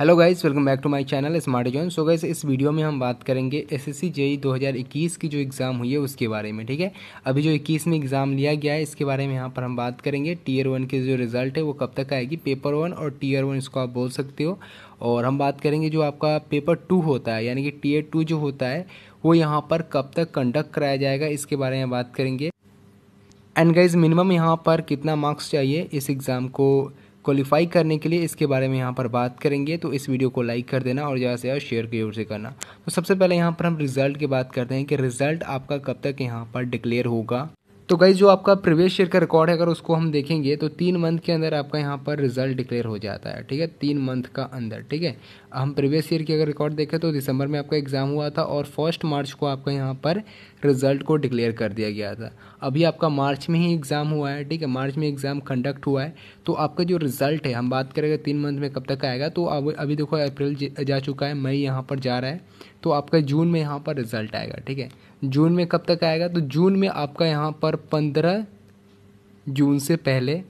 hello guys welcome back to my channel Smart Zone so guys इस video में हम बात करेंगे एसएससी जेई 2021 की जो एग्ज़ाम हुई है उसके बारे में ठीक है अभी जो 21 में एग्ज़ाम लिया गया है इसके बारे में यहाँ पर हम बात करेंगे टीयर वन के जो रिज़ल्ट है वो कब तक आएगी पेपर वन और टीयर वन इसको आप बोल सकते हो और हम बात करेंगे जो आपका पेपर टू होता है यानी कि टीयर टू जो होता है वो यहाँ पर कब तक कंडक्ट कराया जाएगा इसके बारे में बात करेंगे एंड गाइज़ मिनिमम यहाँ पर कितना मार्क्स चाहिए इस एग्ज़ाम को क्वालिफाई करने के लिए इसके बारे में यहाँ पर बात करेंगे तो इस वीडियो को लाइक कर देना और ज़्यादा से ज़्यादा शेयर की ओर से करना तो सबसे पहले यहाँ पर हम रिज़ल्ट की बात करते हैं कि रिज़ल्ट आपका कब तक यहाँ पर डिक्लेयर होगा तो गई जो आपका प्रीवियस ईयर का रिकॉर्ड है अगर उसको हम देखेंगे तो तीन मंथ के अंदर आपका यहाँ पर रिजल्ट डिक्लेयर हो जाता है ठीक है तीन मंथ का अंदर ठीक है हम प्रीवियस ईयर की अगर रिकॉर्ड देखें तो दिसंबर में आपका एग्ज़ाम हुआ था और फर्स्ट मार्च को आपका यहाँ पर रिज़ल्ट को डिक्लेयर कर दिया गया था अभी आपका मार्च में ही एग्ज़ाम हुआ है ठीक है मार्च में एग्ज़ाम कंडक्ट हुआ है तो आपका जो रिज़ल्ट है हम बात करेंगे तीन मंथ में कब तक आएगा तो अब अभी देखो अप्रैल जा चुका है मई यहाँ पर जा रहा है तो आपका जून में यहाँ पर रिज़ल्ट आएगा ठीक है जून में कब तक आएगा तो जून में आपका यहाँ पर पंद्रह जून से पहले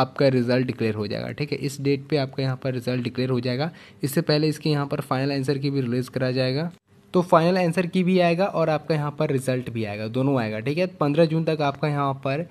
आपका रिज़ल्ट डिक्लेयर हो जाएगा ठीक है इस डेट पे आपका यहाँ पर रिज़ल्ट डिक्लेयर हो जाएगा इससे पहले इसके यहाँ पर फाइनल आंसर की भी रिलीज़ करा जाएगा तो फाइनल आंसर की भी आएगा और आपका यहाँ पर रिजल्ट भी आएगा दोनों आएगा ठीक है पंद्रह जून तक आपका यहाँ पर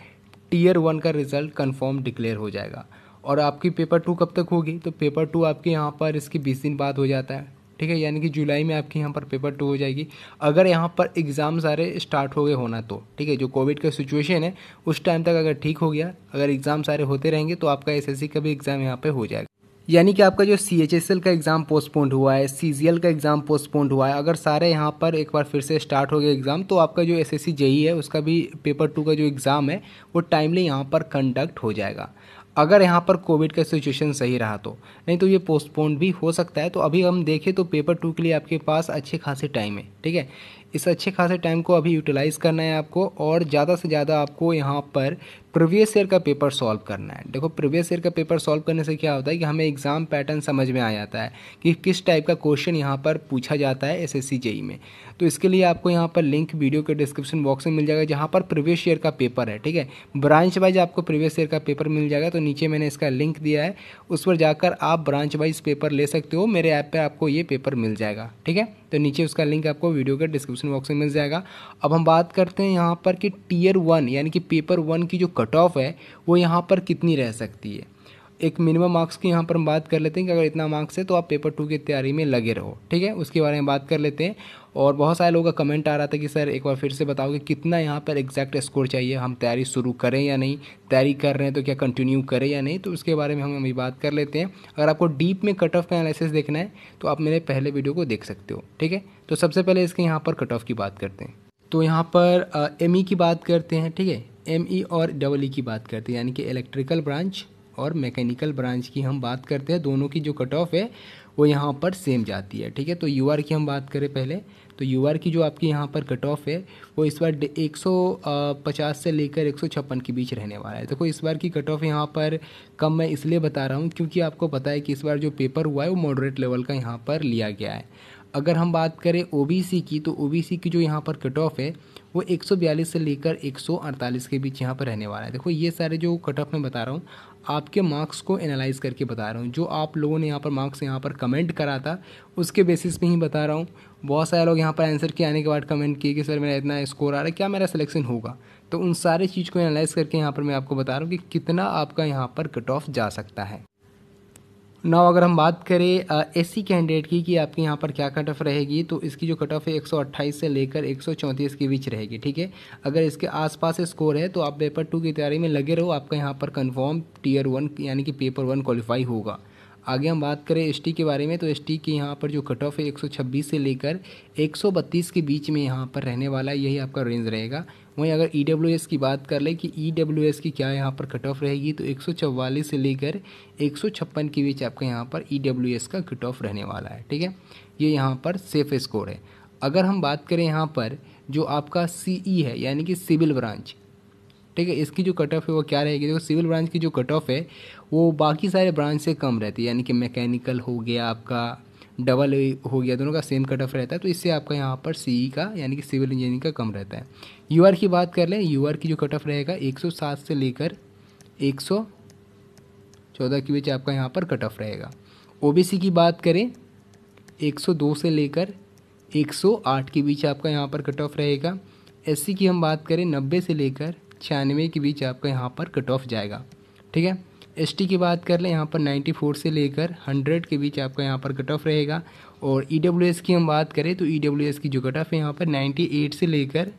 टीयर वन का रिजल्ट कन्फर्म डिक्लेयर हो जाएगा और आपकी पेपर टू कब तक होगी तो पेपर टू आपके यहाँ पर इसके बीस दिन बाद हो जाता है ठीक है यानी कि जुलाई में आपके यहाँ पर पेपर टू हो जाएगी अगर यहाँ पर एग्ज़ाम सारे स्टार्ट हो गए होना तो ठीक है जो कोविड का सिचुएशन है उस टाइम तक अगर ठीक हो गया अगर एग्ज़ाम सारे होते रहेंगे तो आपका एसएससी का भी एग्ज़ाम यहाँ पे हो जाएगा यानी कि आपका जो सी एच एस एल का एग्ज़ाम पोस्टपोन्ड हुआ है सी जी एल का एग्ज़ाम पोस्टपोन्ड हुआ है अगर सारे यहाँ पर एक बार फिर से स्टार्ट हो गया एग्ज़ाम तो आपका जो एस एस सी जेई है उसका भी पेपर टू का जो एग्ज़ाम है वो टाइमली यहाँ पर कंडक्ट हो जाएगा अगर यहाँ पर कोविड का सिचुएशन सही रहा तो नहीं तो ये पोस्टपोन भी हो सकता है तो अभी हम देखें तो पेपर टू के लिए आपके पास अच्छे खासे टाइम है ठीक है इस अच्छे खासे टाइम को अभी यूटिलाइज़ करना है आपको और ज़्यादा से ज़्यादा आपको यहाँ पर प्रीवियस ईयर का पेपर सॉल्व करना है देखो प्रीवियस ईयर का पेपर सॉल्व करने से क्या होता है कि हमें एग्ज़ाम पैटर्न समझ में आ जाता है कि किस टाइप का क्वेश्चन यहाँ पर पूछा जाता है एस एस जेई में तो इसके लिए आपको यहाँ पर लिंक वीडियो के डिस्क्रिप्शन बॉक्स में मिल जाएगा जहाँ पर प्रीवियस ईयर का पेपर है ठीक है ब्रांच वाइज आपको प्रीवियस ईयर का पेपर मिल जाएगा तो नीचे मैंने इसका लिंक दिया है उस पर जाकर आप ब्रांच वाइज पेपर ले सकते हो मेरे ऐप पर आपको ये पेपर मिल जाएगा ठीक है तो नीचे उसका लिंक आपको वीडियो के डिस्क्रिप्शन बॉक्स में मिल जाएगा अब हम बात करते हैं यहाँ पर कि टीयर वन यानी कि पेपर वन की जो कट ऑफ है वो यहाँ पर कितनी रह सकती है एक मिनिमम मार्क्स की यहाँ पर हम बात कर लेते हैं कि अगर इतना मार्क्स है तो आप पेपर टू की तैयारी में लगे रहो ठीक है उसके बारे में बात कर लेते हैं और बहुत सारे लोगों का कमेंट आ रहा था कि सर एक बार फिर से बताओ कि कितना यहाँ पर एग्जैक्ट स्कोर चाहिए हम तैयारी शुरू करें या नहीं तैयारी कर रहे हैं तो क्या कंटिन्यू करें या नहीं तो उसके बारे में हम अभी बात कर लेते हैं अगर आपको डीप में कट ऑफ का एनालिसिस देखना है तो आप मेरे पहले वीडियो को देख सकते हो ठीक है तो सबसे पहले इसके यहाँ पर कट ऑफ की बात करते हैं तो यहाँ पर एम ई e की बात करते हैं ठीक है एम ई और डबल ई की बात करते हैं यानी कि इलेक्ट्रिकल ब्रांच और मैकेनिकल ब्रांच की हम बात करते हैं दोनों की जो कट ऑफ है वो यहाँ पर सेम जाती है ठीक है तो यू आर की हम बात करें पहले तो यू आर की जो आपकी यहाँ पर कट ऑफ है वो इस बार एक सौ पचास से लेकर एक सौ छप्पन के बीच रहने वाला है देखो तो इस बार की कट ऑफ यहाँ पर कम मैं इसलिए बता रहा हूँ क्योंकि आपको पता है कि इस बार जो पेपर हुआ है वो मॉडरेट लेवल का यहाँ पर लिया गया है अगर हम बात करें ओ की तो ओ की जो यहाँ पर कट ऑफ है वो 142 से लेकर 148 के बीच यहाँ पर रहने वाला है देखो ये सारे जो कट ऑफ मैं बता रहा हूँ आपके मार्क्स को एनालाइज करके बता रहा हूँ जो आप लोगों ने यहाँ पर मार्क्स यहाँ पर कमेंट करा था उसके बेसिस पे ही बता रहा हूँ बहुत सारे लोग यहाँ पर आंसर के आने के बाद कमेंट किए कि सर मेरा इतना स्कोर आ रहा है क्या मेरा सिलेक्शन होगा तो उन सारे चीज़ को एनालाइज करके यहाँ पर मैं आपको बता रहा हूँ कि कितना आपका यहाँ पर कट ऑफ जा सकता है नाउ अगर हम बात करें एस सी कैंडिडेट की कि आपके यहाँ पर क्या कट ऑफ रहेगी तो इसकी जो कट ऑफ है 128 से लेकर 134 के बीच रहेगी ठीक है अगर इसके आसपास स्कोर है तो आप पेपर टू की तैयारी में लगे रहो आपका यहाँ पर कंफर्म टीयर वन यानी कि पेपर वन क्वालिफाई होगा आगे हम बात करें एस के बारे में तो एस के यहाँ पर जो कट ऑफ है 126 से लेकर 132 के बीच में यहाँ पर रहने वाला यही आपका रेंज रहेगा वहीं अगर ई e की बात कर ले कि ई e की क्या यहाँ पर कट ऑफ रहेगी तो एक से लेकर एक के बीच आपका यहाँ पर ई e का कट ऑफ रहने वाला है ठीक है ये यहाँ पर सेफ स्कोर है अगर हम बात करें यहाँ पर जो आपका सी है यानी कि सिविल ब्रांच ठीक है इसकी जो कट ऑफ है वो क्या रहेगी देखो सिविल ब्रांच की जो कट ऑफ है वो बाकी सारे ब्रांच से कम रहती है यानी कि मैकेनिकल हो गया आपका डबल हो गया दोनों का सेम कट ऑफ रहता है तो इससे आपका यहाँ पर सी का यानी कि सिविल इंजीनियरिंग का कम रहता है यू की बात कर लें यू की जो कट ऑफ रहेगा एक से लेकर एक चौदह के बीच आपका यहाँ पर कट ऑफ रहेगा ओ की बात करें 102 से लेकर 108 के बीच आपका यहाँ पर कट ऑफ रहेगा एससी की हम बात करें 90 से लेकर छियानवे के बीच आपका यहाँ पर कट ऑफ जाएगा ठीक है एस की बात कर लें यहाँ पर 94 से लेकर 100 के बीच आपका यहाँ पर कट ऑफ रहेगा और ई e की हम बात करें तो ई e की जो कट ऑफ है यहाँ पर 98 से लेकर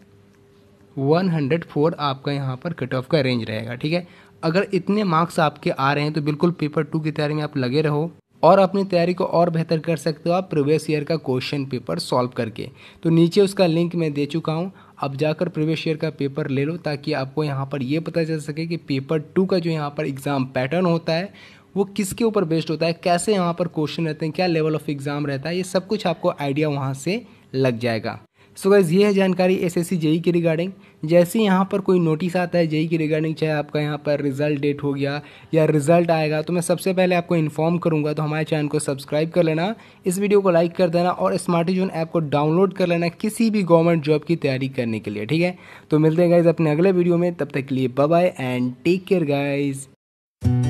104 आपका यहाँ पर कट ऑफ का रेंज रहेगा ठीक है अगर इतने मार्क्स आपके आ रहे हैं तो बिल्कुल पेपर टू की तैयारी में आप लगे रहो और अपनी तैयारी को और बेहतर कर सकते हो आप प्रीवियस ईयर का क्वेश्चन पेपर सॉल्व करके तो नीचे उसका लिंक मैं दे चुका हूँ आप जाकर प्रीवियस ईयर का पेपर ले लो ताकि आपको यहाँ पर ये पता चल सके कि पेपर टू का जो यहाँ पर एग्ज़ाम पैटर्न होता है वो किसके ऊपर बेस्ड होता है कैसे यहाँ पर क्वेश्चन रहते हैं क्या लेवल ऑफ एग्ज़ाम रहता है ये सब कुछ आपको आइडिया वहाँ से लग जाएगा सो so गाइज़ ये है जानकारी एस एस जेई की रिगार्डिंग जैसे ही यहाँ पर कोई नोटिस आता है जेई e की रिगार्डिंग चाहे आपका यहाँ पर रिजल्ट डेट हो गया या रिजल्ट आएगा तो मैं सबसे पहले आपको इन्फॉर्म करूँगा तो हमारे चैनल को सब्सक्राइब कर लेना इस वीडियो को लाइक कर देना और स्मार्टी जोन ऐप को डाउनलोड कर लेना किसी भी गवर्नमेंट जॉब की तैयारी करने के लिए ठीक है तो मिलते हैं गाइज़ अपने अगले वीडियो में तब तक के लिए bye and take care guys